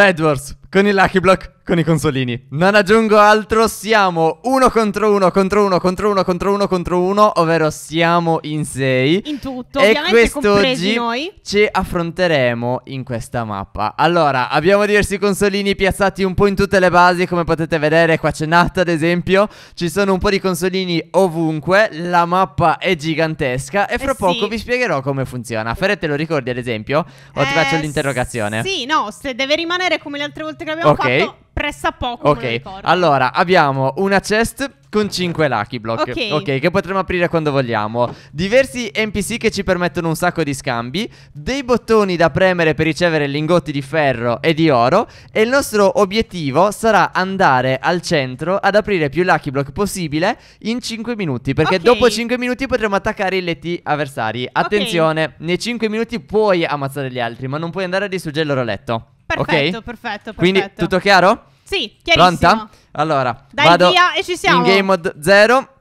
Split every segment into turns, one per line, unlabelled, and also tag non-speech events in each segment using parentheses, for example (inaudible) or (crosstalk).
Bedwars. con il Lucky Block, con i consolini. Non aggiungo altro, siamo uno contro uno contro uno contro uno contro uno contro uno, ovvero siamo in sei. In
tutto, e quest'oggi noi.
ci affronteremo in questa mappa. Allora, abbiamo diversi consolini piazzati un po' in tutte le basi, come potete vedere qua c'è Nat ad esempio, ci sono un po' di consolini ovunque, la mappa è gigantesca e fra eh poco sì. vi spiegherò come funziona. Ferre lo ricordi ad esempio? O eh, ti faccio eh, l'interrogazione? Sì,
no, se deve rimanere come le altre volte volte che abbiamo okay. fatto pressa poco. Ok,
allora abbiamo una chest con 5 lucky block. Okay. ok, che potremo aprire quando vogliamo. Diversi NPC che ci permettono un sacco di scambi, dei bottoni da premere per ricevere lingotti di ferro e di oro e il nostro obiettivo sarà andare al centro ad aprire più lucky block possibile in 5 minuti, perché okay. dopo 5 minuti potremo attaccare i letti avversari. Attenzione, okay. nei 5 minuti puoi ammazzare gli altri, ma non puoi andare a distruggere il loro letto. Perfetto, okay? perfetto,
perfetto. Quindi tutto chiaro?
Sì, chiarissimo. Pronta? Allora, Dai vado via e ci siamo. In game mode 0.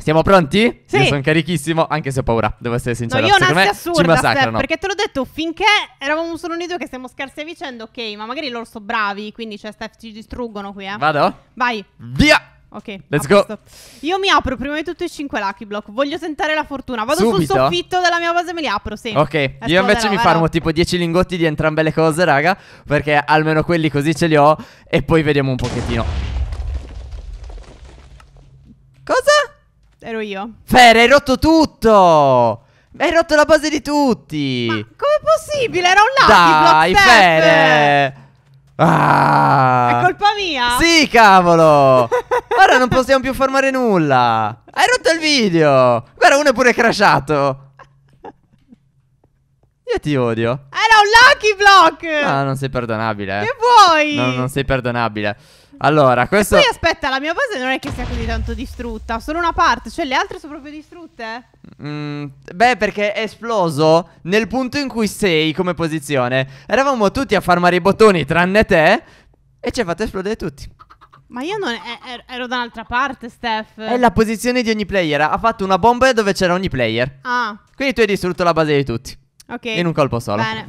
Siamo pronti? Sì. Io sono carichissimo, anche se ho paura, devo essere sincero. No, io ho un'ansia assurda, Steph, perché
te l'ho detto, finché eravamo solo noi due che siamo scarsi a vicenda, ok, ma magari loro sono bravi, quindi cioè, Steph, ci distruggono qui, eh. Vado? Vai. Via! Ok, let's go. Io mi apro prima di tutto i 5 Lucky Block. Voglio tentare la fortuna. Vado Subito? sul soffitto della mia base e me li apro. Sì. Ok, Esploderò, io invece mi farmo
tipo 10 lingotti di entrambe le cose, raga. Perché almeno quelli così ce li ho. E poi vediamo un pochettino.
Cosa? Ero io.
Fer, hai rotto tutto. Hai rotto la base di tutti. Ma
com'è possibile? Era un Lucky Dai, Block. Dai, Fer.
Ah! È
colpa mia? Sì,
cavolo! (laughs) Ora non possiamo più formare nulla. Hai rotto il video. Guarda, uno è pure crashato. Io ti odio.
Era un lucky block. No,
ah, non sei perdonabile. Eh. Che
vuoi? No, non
sei perdonabile. Allora, questo... E poi
aspetta, la mia base non è che sia così tanto distrutta, solo una parte, cioè le altre sono proprio distrutte.
Mm, beh, perché è esploso nel punto in cui sei come posizione. Eravamo tutti a farmare i bottoni, tranne te, e ci hai fatto esplodere tutti.
Ma io non er ero da un'altra parte, Steph. È la
posizione di ogni player. Ha fatto una bomba dove c'era ogni player. Ah. Quindi tu hai distrutto la base di tutti. Ok. In un colpo solo. Bene.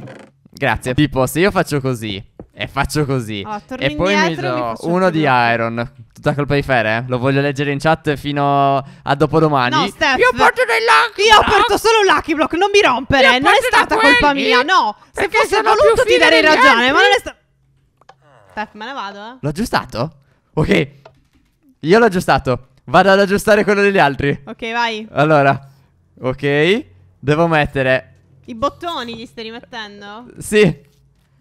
Grazie. Tipo, se io faccio così e faccio così. Oh, e poi mi do uno di Iron. Tutta colpa di Fer, eh? Lo voglio leggere in chat fino a dopodomani. No, Steph,
io porto aperto dei Lucky Io porto aperto solo
Lucky Block, non mi rompere. Non è stata colpa mia, no. Se fosse voluto ti darei ragione, ma non è stata.
Steph, me ne vado, eh.
L'ho aggiustato? Ok. Io l'ho aggiustato. Vado ad aggiustare quello degli altri. Ok, vai. Allora. Ok. Devo mettere...
I bottoni li stai rimettendo?
Sì.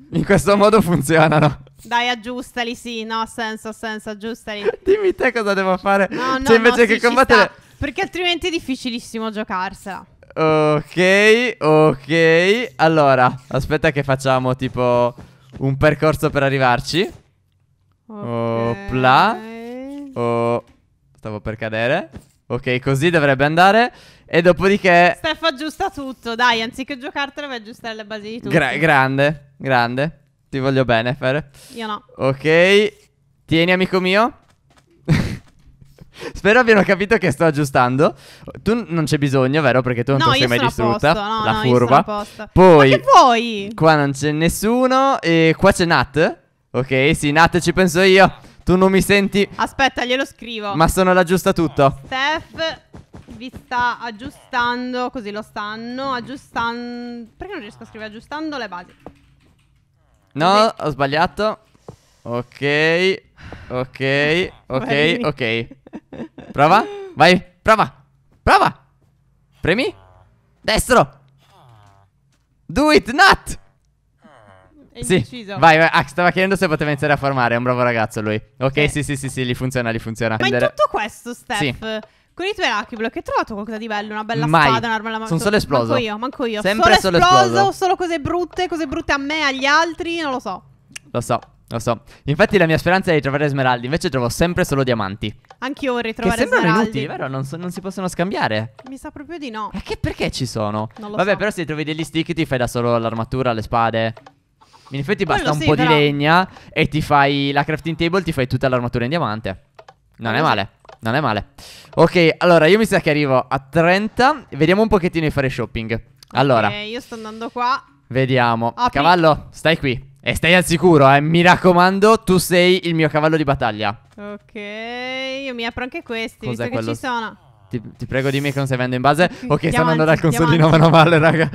In questo modo funzionano.
Dai, aggiustali, sì, no, senso, ha senso, aggiustali.
(laughs) Dimmi te cosa devo fare. No, no, cioè, invece no, che sì, combattere...
Perché altrimenti è difficilissimo giocarsela.
Ok, ok. Allora, aspetta che facciamo tipo un percorso per arrivarci. Okay. Opla. Oh, stavo per cadere. Ok, così dovrebbe andare. E dopodiché...
Steph aggiusta tutto, dai, anziché giocartelo vai a aggiustare le basi di tutto. Gra
grande, grande. Ti voglio bene, Fer. Io no. Ok. Tieni, amico mio. (laughs) Spero abbiano capito che sto aggiustando. Tu non c'è bisogno, vero? Perché tu non no, ti sei mai distrutta. no, la no, furba. Poi, Ma che vuoi? Qua non c'è nessuno. E qua c'è Nat. Ok, sì, Nat ci penso io. Tu non mi senti? Aspetta, glielo
scrivo. Ma
sono l'aggiusta tutto.
Steph vi sta aggiustando, così lo stanno, aggiustando... Perché non riesco a scrivere aggiustando le basi?
No, così. ho sbagliato. Ok, ok, ok, ok. Prova, vai, prova, prova. Premi. Destro. Do it, not
sì. deciso. Vai, vai.
Ah, stava chiedendo se poteva iniziare a farmare. È un bravo ragazzo lui. Ok, sì, sì, sì, sì, sì gli funziona, li funziona. Ma in tutto
questo, Steph. Sì. Con i tuoi Lucky che hai trovato qualcosa di bello? Una bella Mai. spada, un'arma alla mano. Sono solo esploso. Manco io, manco io. Sempre solo, solo esploso, esploso. Solo cose brutte, cose brutte a me, agli altri, non lo so.
Lo so. Lo so. Infatti la mia speranza è di trovare smeraldi, invece trovo sempre solo diamanti.
Anch'io vorrei trovare che sembrano smeraldi. inutili, vero?
Non, so, non, si possono scambiare.
Mi sa proprio di no. Ma eh, che perché ci sono? Non lo Vabbè, so. però
se trovi degli stick ti fai da solo l'armatura, le spade. In effetti basta Quello un sì, po' però... di legna e ti fai la crafting table, ti fai tutta l'armatura in diamante. Non è male, non è male. Ok, allora io mi sa che arrivo a 30. Vediamo un pochettino di fare shopping. Allora, okay,
io sto andando qua.
Vediamo. Apri. Cavallo, stai qui. E stai al sicuro, eh. Mi raccomando, tu sei il mio cavallo di battaglia.
Ok, io mi apro anche questi, Cos'è visto quello? che ci sono.
Ti, ti, prego dimmi che non stai venendo in base. Ok, diamanti, stanno andando dal consolino diamanti. manovale, raga.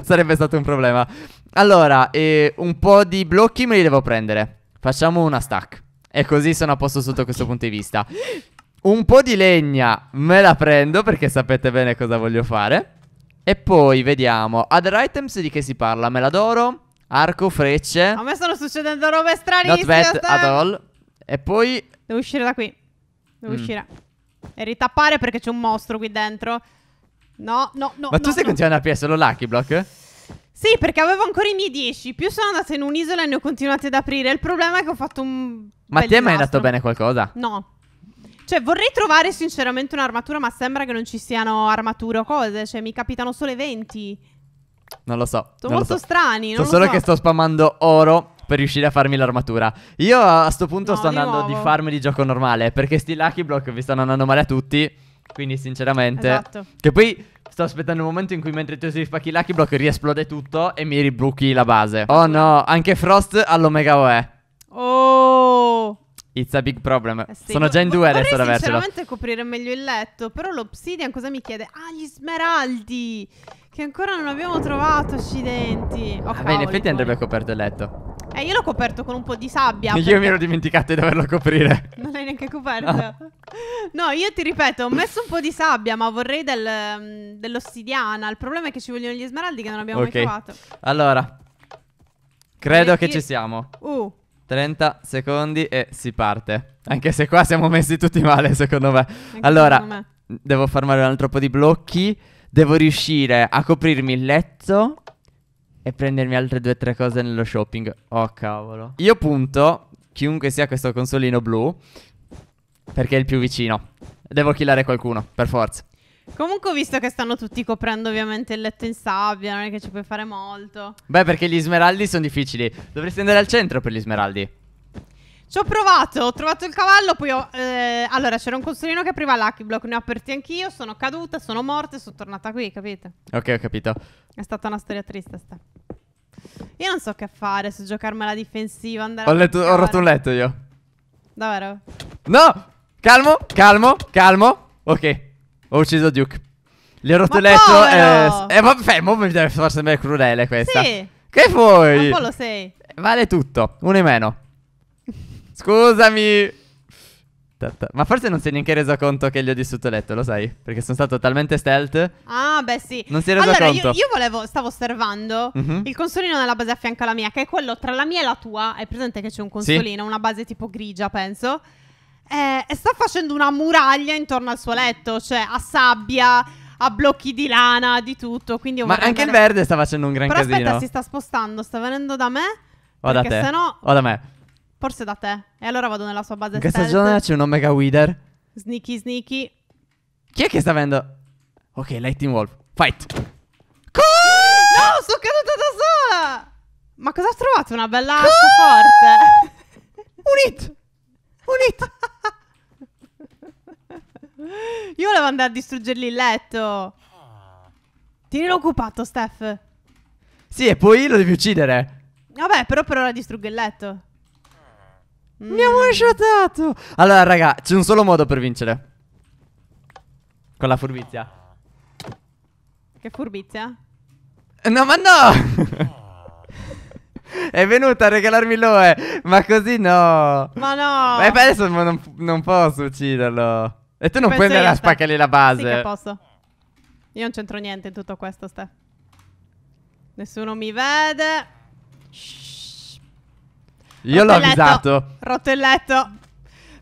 (laughs) Sarebbe stato un problema. Allora, eh, un po' di blocchi me li devo prendere. Facciamo una stack. E così sono a posto sotto questo punto di vista. Un po' di legna me la prendo perché sapete bene cosa voglio fare. E poi vediamo. Other items di che si parla? Me la d'oro, arco, frecce. A
me stanno succedendo robe stranissime. Not bad at all.
E poi... Devo uscire da qui. Devo mm. uscire.
E ritappare perché c'è un mostro qui dentro. No, no, no. Ma no, tu stai no. continuando
a aprire solo Lucky Block?
Sì, perché avevo ancora i miei 10. Più sono andata in un'isola e ne ho continuate ad aprire. Il problema è che ho fatto un.
Ma ti è mai andato bene qualcosa?
No. Cioè, vorrei trovare sinceramente un'armatura, ma sembra che non ci siano armature o cose. Cioè, mi capitano solo eventi.
Non lo so. Sono molto so. strani. Non so solo so. che sto spammando oro per riuscire a farmi l'armatura. Io a sto punto no, sto andando nuovo. di farm di gioco normale, perché sti lucky block vi stanno andando male a tutti. Quindi sinceramente esatto. Che poi sto aspettando il momento in cui mentre tu si spacchi Lucky Block riesplode tutto e mi ribuchi la base Oh no, anche Frost all'Omega OE
Oh
It's a big problem eh sì, Sono già in due adesso ad avercelo
sinceramente coprire meglio il letto Però l'Obsidian cosa mi chiede? Ah, gli smeraldi Che ancora non abbiamo trovato, accidenti oh, Vabbè, in effetti
andrebbe coperto il letto
eh, io l'ho coperto con un po' di sabbia. Io mi ero
dimenticato di doverlo coprire.
(laughs) Non l'hai neanche coperto. No. no. io ti ripeto, ho messo un po' di sabbia, ma vorrei del, mm, dell'ossidiana. Il problema è che ci vogliono gli smeraldi che non abbiamo okay. mai trovato.
Allora, credo Vedi? che ci siamo. Uh. 30 secondi e si parte. Anche se qua siamo messi tutti male, secondo me. Anche allora, secondo me. devo farmare un altro po' di blocchi. Devo riuscire a coprirmi il letto e prendermi altre due o tre cose nello shopping. Oh cavolo. Io punto, chiunque sia questo consolino blu, perché è il più vicino. Devo killare qualcuno, per forza.
Comunque, visto che stanno tutti coprendo ovviamente il letto in sabbia, non è che ci puoi fare molto.
Beh, perché gli smeraldi sono difficili. Dovresti andare al centro per gli smeraldi.
Ci ho provato, ho trovato il cavallo, poi ho... Eh, allora, c'era un consolino che apriva Lucky Block, ne ho aperti anch'io, sono caduta, sono morta e sono tornata qui, capite?
Ok, ho capito.
È stata una storia triste sta. Io non so che fare, se alla difensiva, andare ho, letto, ho
rotto un letto io. Davvero? No! Calmo, calmo, calmo. Ok, ho ucciso Duke. Gli ho rotto il letto. Eh, eh, vabbè, mo mi deve far sembrare crudele questa. Sì. Che vuoi? Un po' lo sei. Vale tutto, uno in meno. Scusami. Ma forse non si è neanche reso conto che gli ho distrutto il letto, lo sai? Perché sono stato talmente stealth. Ah, beh, sì. Non si è reso allora, conto. Allora, io, io,
volevo, stavo osservando uh mhm. -huh. il consolino nella base a fianco alla mia, che è quello tra la mia e la tua. Hai presente che c'è un consolino, sì. una base tipo grigia, penso. Eh, e sta facendo una muraglia intorno al suo letto, cioè a sabbia a blocchi di lana, di tutto. Quindi Ma anche andare... il verde
sta facendo un gran Però casino. Aspetta, si
sta spostando, sta venendo da me. O da te. Sennò... O da me. Forse da te. E allora vado nella sua base In questa stealth. zona
c'è un Omega Wither.
Sneaky, sneaky.
Chi è che sta avendo? Ok, Lightning Wolf. Fight. Co no,
sono caduta da sola. Ma cosa ha trovato? Una bella Co forte. (laughs) un hit.
Un hit.
(laughs) Io volevo andare a distruggergli il letto. Tienilo occupato, Steph.
Sì, e poi lo devi uccidere.
Vabbè, però per ora distruggo il letto. Mi ha one
Allora, raga, c'è un solo modo per vincere. Con la furbizia.
Che furbizia?
Eh, no, ma no! È venuta a regalarmi l'oe, ma così no. Ma no. E eh, adesso non, non, posso ucciderlo. E tu non Penso puoi andare a spaccargli la base. Sì che
posso. Io non c'entro niente in tutto questo, Ste. Nessuno mi vede. Shh.
Io l'ho avvisato. Rotto
il letto.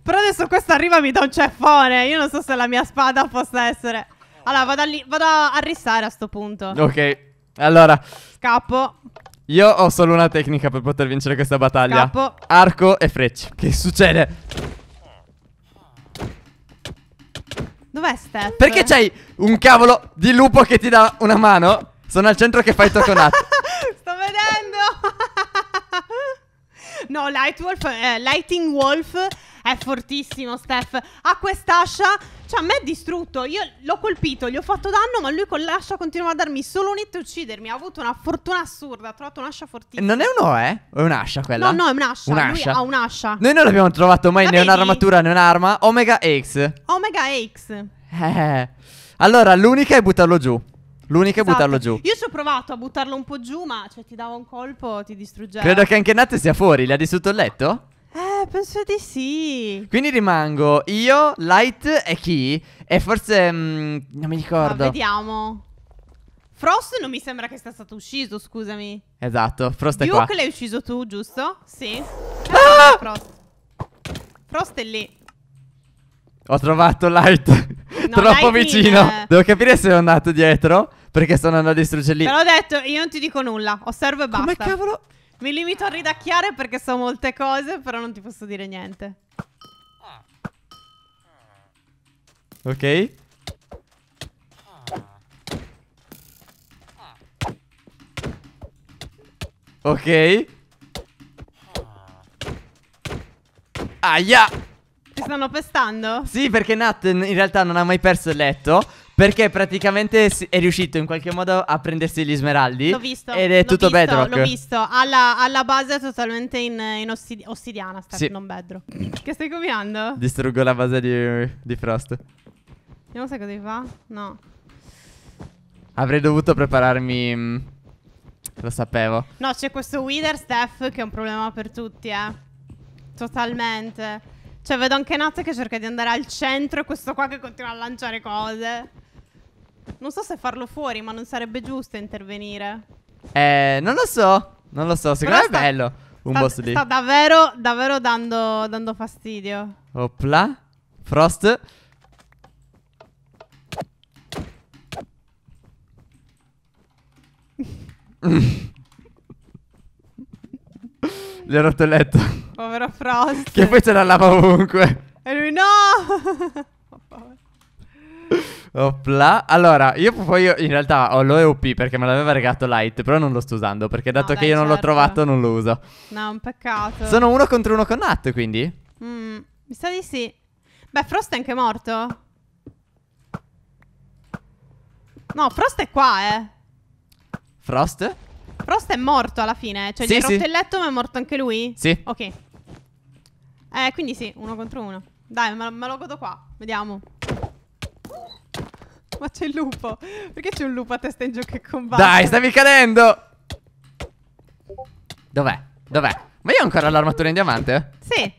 Però adesso questo arriva mi dà un ceffone. Io non so se la mia spada possa essere. Allora, vado a, li... vado a rissare a sto punto.
Ok. Allora. Scappo. Io ho solo una tecnica per poter vincere questa battaglia. Scappo. Arco e frecce. Che succede?
Dov'è Steph? Perché
c'hai un cavolo di lupo che ti dà una mano? Sono al centro che fai il toconato. (laughs)
No, Lightwolf, eh, Lighting Wolf è fortissimo, Steph. Ha quest'ascia, cioè a me è distrutto. Io l'ho colpito, gli ho fatto danno, ma lui con l'ascia continua a darmi solo un hit e uccidermi. Ha avuto una fortuna assurda, ha trovato un'ascia fortissima. Non è un O,
eh? O è un'ascia quella? No, no, è un'ascia. un'ascia. Lui ha
un'ascia. Noi non l'abbiamo
trovato mai la né un'armatura né un'arma. Omega X.
Omega X.
Eh. Allora, l'unica è buttarlo giù. L'unica esatto. è buttarlo giù. Io
ci ho provato a buttarlo un po' giù, ma cioè, ti dava un colpo, ti distruggeva. Credo che
anche Nat sia fuori. L'ha distrutto il letto?
Eh, penso di sì.
Quindi rimango io, Light e chi? E forse. Mh, mm, non mi ah, ricordo. Ma
vediamo. Frost non mi sembra che sia stato ucciso, scusami.
Esatto, Frost Duke è qua. Duke
l'hai ucciso tu, giusto? Sì. Eh, ah! Frost. Frost è lì.
Ho trovato Light troppo vicino. Fine. Devo capire se sono andato dietro. Perché sono andato a distruggere lì. Te l'ho
detto, io non ti dico nulla. Osservo e basta. Ma cavolo? Mi limito a ridacchiare perché so molte cose, però non ti posso dire niente.
Ok. Ok. Aia! stanno pestando? Sì, perché Nat in realtà non ha mai perso il letto. Perché praticamente è riuscito in qualche modo a prendersi gli smeraldi. L'ho visto. Ed è tutto visto, bedrock. L'ho visto.
Alla, alla base totalmente in, in ossid ossidiana, Steph, sì. non bedrock. Che stai combinando?
Distruggo la base di, di Frost.
Vediamo se così fa. No.
Avrei dovuto prepararmi. Mm, lo sapevo.
No, c'è questo Wither Steph che è un problema per tutti, eh. Totalmente. Cioè, vedo anche Nazza che cerca di andare al centro e questo qua che continua a lanciare cose. Non so se farlo fuori, ma non sarebbe giusto intervenire.
Eh, non lo so. Non lo so. Secondo Però me è bello. Un boss lì. Sta
davvero, davvero dando, dando fastidio.
Opla. Frost. (laughs) gli ha rotto il letto. Povero Frost. che poi ce la lava ovunque. E lui no! (laughs) Opla. Allora, io poi io in realtà ho l'OEUP perché me l'aveva regalato Light, però non lo sto usando perché dato no, che dai, io non certo. l'ho trovato non lo uso.
No, un peccato. Sono uno contro
uno con Nat, quindi?
Mm, mi sa di sì. Beh, Frost è anche morto. No, Frost è qua, eh. Frost? Frost è morto alla fine. Cioè, sì, gli hai sì. rotto il letto, ma è morto anche lui? Sì. Ok. Eh, quindi sì, uno contro uno. Dai, me, me lo godo qua. Vediamo. Ma c'è il lupo. Perché c'è un lupo a testa in gioco che combatte? Dai, stavi
cadendo. Dov'è? Dov'è? Ma io ho ancora l'armatura in diamante? Eh? Sì.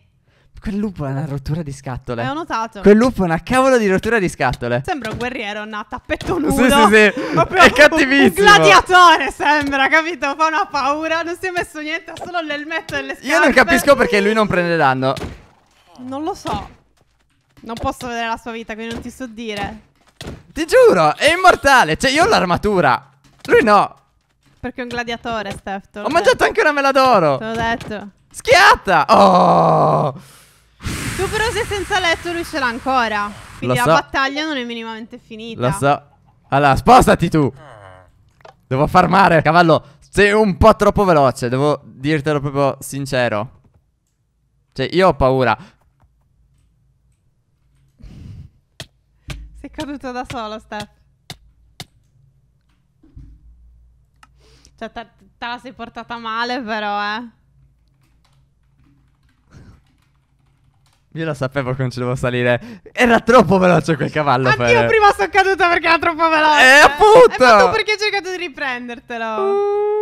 Quel lupo è una rottura di scatole. Eh, ho notato. Quel lupo è una cavolo di rottura di scatole.
Sembra un guerriero, nato a petto nudo. Sì, sì, sì. (laughs) è cattivissimo. Un gladiatore sembra, capito? Fa una paura. Non si è messo niente, ha solo l'elmetto e le scatole. Io non capisco perché
lui non prende danno.
Non lo so. Non posso vedere la sua vita, quindi non ti so dire.
Ti giuro, è immortale. Cioè, io ho l'armatura. Lui no.
Perché è un gladiatore, Steph. Ho detto. mangiato
anche una mela d'oro. Te l'ho detto. Schiatta! Oh!
Tu però sei senza letto, lui ce l'ha ancora. Quindi la, la battaglia non è minimamente finita. La
so. Allora, spostati tu. Devo farmare, cavallo. Sei un po' troppo veloce, devo dirtelo proprio sincero. Cioè, io ho paura.
Sei caduto da solo, Steph. Cioè, te, te la sei portata male, però, eh.
Io lo sapevo che non ci dovevo salire. Era troppo veloce quel cavallo. Anch'io per... prima sono caduta perché era troppo veloce. Eh, appunto. È perché
ho cercato di riprendertelo.
Uh.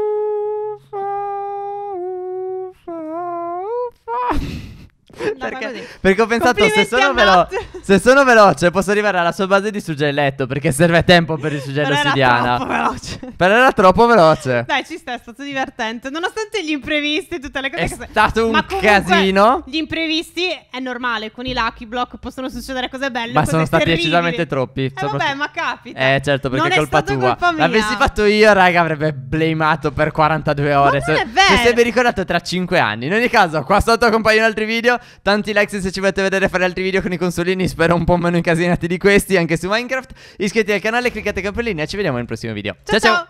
perché, perché, ho pensato se sono, velo- se sono, veloce posso arrivare alla sua base di suggelletto perché serve tempo per il suggello Però ossidiana. Però era troppo veloce. Dai,
ci sta, è stato divertente. Nonostante gli imprevisti e tutte le cose è che... È stato un Ma casino. Gli imprevisti è normale, con i lucky block possono succedere cose belle. Ma cose sono stati terribili. decisamente
troppi. Eh vabbè, ma capita. Eh certo, perché non è colpa tua. Colpa L'avessi fatto io, raga, avrebbe blamato per 42 ore. Ma non se, è vero. Se sarebbe ricordato tra 5 anni. In ogni caso, qua sotto accompagnano altri video. Tanto tanti like se ci volete vedere fare altri video con i consolini Spero un po' meno incasinati di questi anche su Minecraft Iscrivetevi al canale, cliccate il campanellino e ci vediamo nel prossimo video Ciao ciao, ciao.